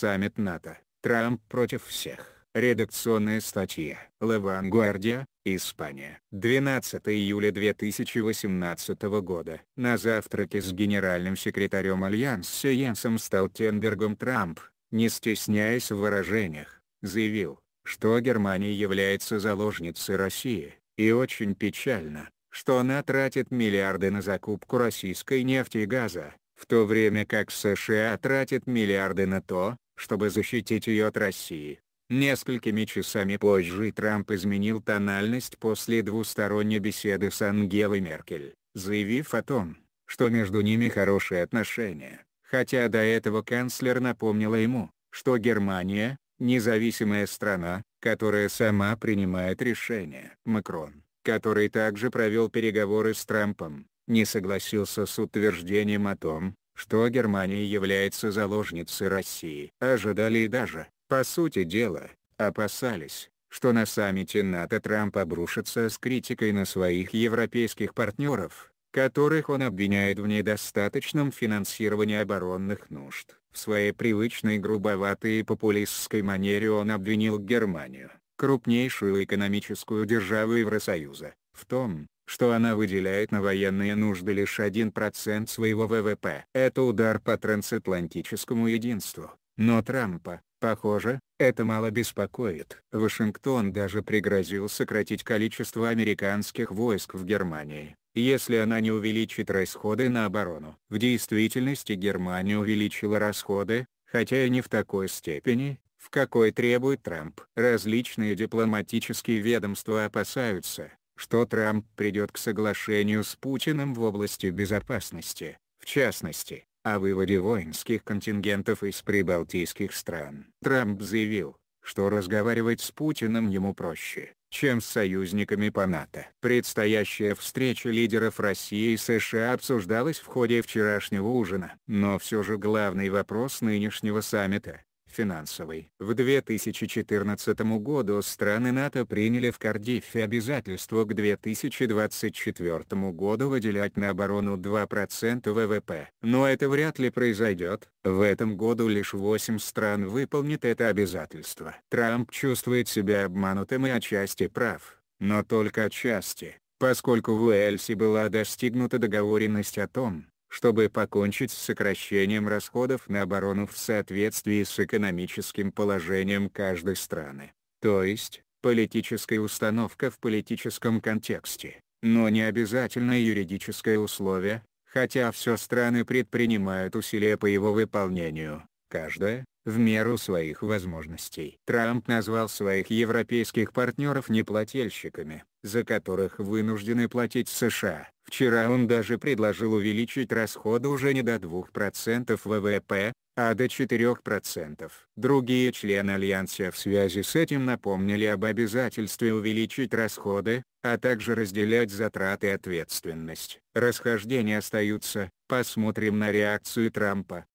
Саммит НАТО. Трамп против всех. Редакционная статья. Лавангуардия, Испания. 12 июля 2018 года. На завтраке с генеральным секретарем Альянса Йенсом Столтенбергом Трамп, не стесняясь в выражениях, заявил, что Германия является заложницей России, и очень печально, что она тратит миллиарды на закупку российской нефти и газа, в то время как США тратит миллиарды на то, чтобы защитить ее от России. Несколькими часами позже Трамп изменил тональность после двусторонней беседы с Ангелой Меркель, заявив о том, что между ними хорошие отношения, хотя до этого канцлер напомнила ему, что Германия – независимая страна, которая сама принимает решения. Макрон, который также провел переговоры с Трампом, не согласился с утверждением о том, что Германия является заложницей России. Ожидали и даже, по сути дела, опасались, что на саммите НАТО Трамп обрушится с критикой на своих европейских партнеров, которых он обвиняет в недостаточном финансировании оборонных нужд. В своей привычной грубоватой и популистской манере он обвинил Германию, крупнейшую экономическую державу Евросоюза, в том, что она выделяет на военные нужды лишь 1% своего ВВП. Это удар по трансатлантическому единству, но Трампа, похоже, это мало беспокоит. Вашингтон даже пригрозил сократить количество американских войск в Германии, если она не увеличит расходы на оборону. В действительности Германия увеличила расходы, хотя и не в такой степени, в какой требует Трамп. Различные дипломатические ведомства опасаются, что Трамп придет к соглашению с Путиным в области безопасности, в частности, о выводе воинских контингентов из прибалтийских стран. Трамп заявил, что разговаривать с Путиным ему проще, чем с союзниками по НАТО. Предстоящая встреча лидеров России и США обсуждалась в ходе вчерашнего ужина. Но все же главный вопрос нынешнего саммита финансовой. В 2014 году страны НАТО приняли в Кардиффе обязательство к 2024 году выделять на оборону 2% ВВП. Но это вряд ли произойдет, в этом году лишь 8 стран выполнит это обязательство. Трамп чувствует себя обманутым и отчасти прав, но только отчасти, поскольку в Уэльсе была достигнута договоренность о том, чтобы покончить с сокращением расходов на оборону в соответствии с экономическим положением каждой страны. То есть, политическая установка в политическом контексте, но не обязательно юридическое условие, хотя все страны предпринимают усилия по его выполнению, каждая, в меру своих возможностей. Трамп назвал своих европейских партнеров неплательщиками, за которых вынуждены платить США. Вчера он даже предложил увеличить расходы уже не до 2% ВВП, а до 4%. Другие члены Альянса в связи с этим напомнили об обязательстве увеличить расходы, а также разделять затраты и ответственность. Расхождения остаются, посмотрим на реакцию Трампа.